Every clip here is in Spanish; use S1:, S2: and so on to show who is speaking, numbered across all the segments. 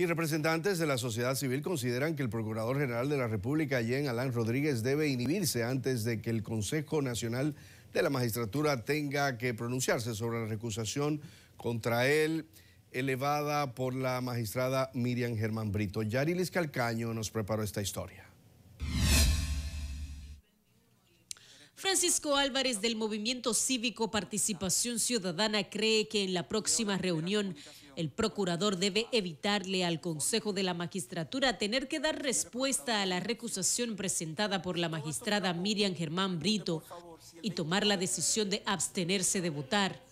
S1: Y representantes de la sociedad civil consideran que el Procurador General de la República, Jean Alain Rodríguez, debe inhibirse antes de que el Consejo Nacional de la Magistratura tenga que pronunciarse sobre la recusación contra él elevada por la magistrada Miriam Germán Brito. Yarilis Calcaño nos preparó esta historia.
S2: Francisco Álvarez del Movimiento Cívico Participación Ciudadana cree que en la próxima reunión el procurador debe evitarle al Consejo de la Magistratura tener que dar respuesta a la recusación presentada por la magistrada Miriam Germán Brito y tomar la decisión de abstenerse de votar.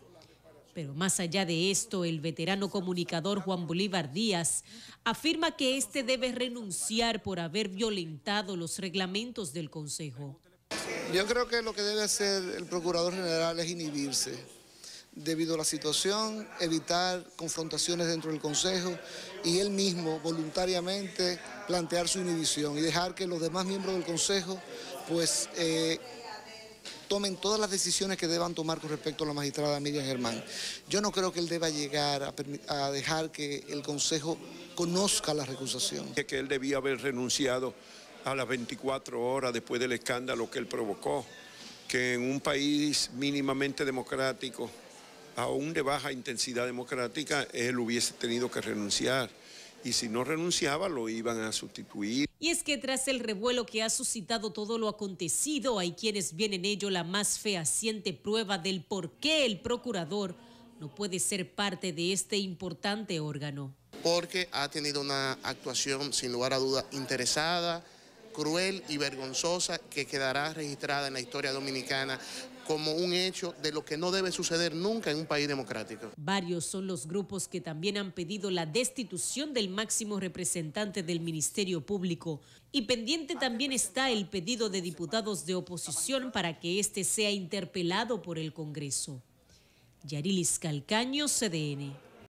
S2: Pero más allá de esto, el veterano comunicador Juan Bolívar Díaz afirma que este debe renunciar por haber violentado los reglamentos del Consejo.
S3: Yo creo que lo que debe hacer el Procurador General es inhibirse debido a la situación, evitar confrontaciones dentro del Consejo y él mismo voluntariamente plantear su inhibición y dejar que los demás miembros del Consejo pues eh, tomen todas las decisiones que deban tomar con respecto a la magistrada Miriam Germán. Yo no creo que él deba llegar a, dejar que el Consejo conozca la recusación.
S4: Que él debía haber renunciado a las 24 horas después del escándalo que él provocó, que en un país mínimamente democrático, aún de baja intensidad democrática, él hubiese tenido que renunciar y si no renunciaba lo iban a sustituir.
S2: Y es que tras el revuelo que ha suscitado todo lo acontecido, hay quienes vienen en ello la más fehaciente prueba del por qué el procurador no puede ser parte de este importante órgano.
S5: Porque ha tenido una actuación sin lugar a dudas interesada, cruel y vergonzosa que quedará registrada en la historia dominicana como un hecho de lo que no debe suceder nunca en un país democrático.
S2: Varios son los grupos que también han pedido la destitución del máximo representante del Ministerio Público y pendiente también está el pedido de diputados de oposición para que éste sea interpelado por el Congreso. Yarilis Calcaño, CDN.